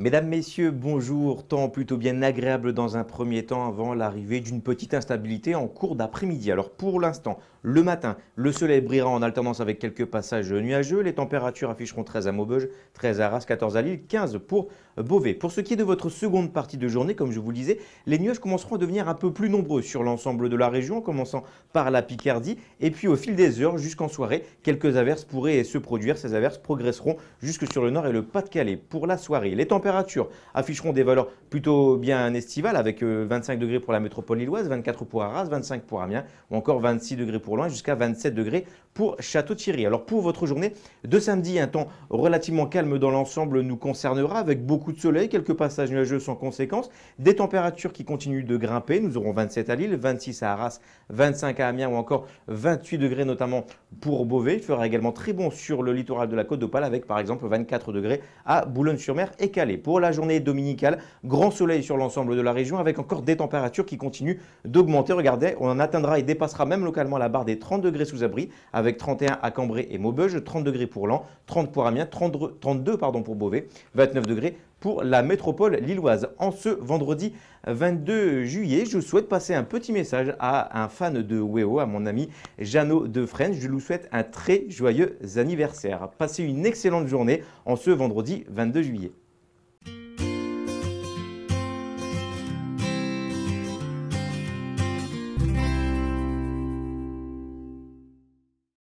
Mesdames, Messieurs, bonjour. Temps plutôt bien agréable dans un premier temps avant l'arrivée d'une petite instabilité en cours d'après-midi. Alors pour l'instant, le matin, le soleil brillera en alternance avec quelques passages nuageux. Les températures afficheront 13 à Maubeuge, 13 à Arras, 14 à Lille, 15 pour Beauvais. Pour ce qui est de votre seconde partie de journée, comme je vous le disais, les nuages commenceront à devenir un peu plus nombreux sur l'ensemble de la région, en commençant par la Picardie. Et puis au fil des heures, jusqu'en soirée, quelques averses pourraient se produire. Ces averses progresseront jusque sur le nord et le Pas-de-Calais pour la soirée. Les températures afficheront des valeurs plutôt bien estivales avec 25 euh, degrés pour la métropole lilloise, 24 pour Arras, 25 pour Amiens ou encore 26 degrés pour Loin jusqu'à 27 degrés pour Château-Thierry. Alors pour votre journée de samedi, un temps relativement calme dans l'ensemble nous concernera avec beaucoup de soleil, quelques passages nuageux sans conséquence, des températures qui continuent de grimper. Nous aurons 27 à Lille, 26 à Arras, 25 à Amiens ou encore 28 degrés notamment pour Beauvais. Il fera également très bon sur le littoral de la Côte d'Opale avec par exemple 24 degrés à Boulogne-sur-Mer et Calais pour la journée dominicale. Grand soleil sur l'ensemble de la région avec encore des températures qui continuent d'augmenter. Regardez, on en atteindra et dépassera même localement la barre des 30 degrés sous abri avec 31 à Cambrai et Maubeuge, 30 degrés pour Lens, 30 pour Amiens, 32 pardon, pour Beauvais, 29 degrés pour la métropole lilloise. En ce vendredi 22 juillet, je souhaite passer un petit message à un fan de WEO, à mon ami Jeannot de Fresnes. Je vous souhaite un très joyeux anniversaire. Passez une excellente journée en ce vendredi 22 juillet.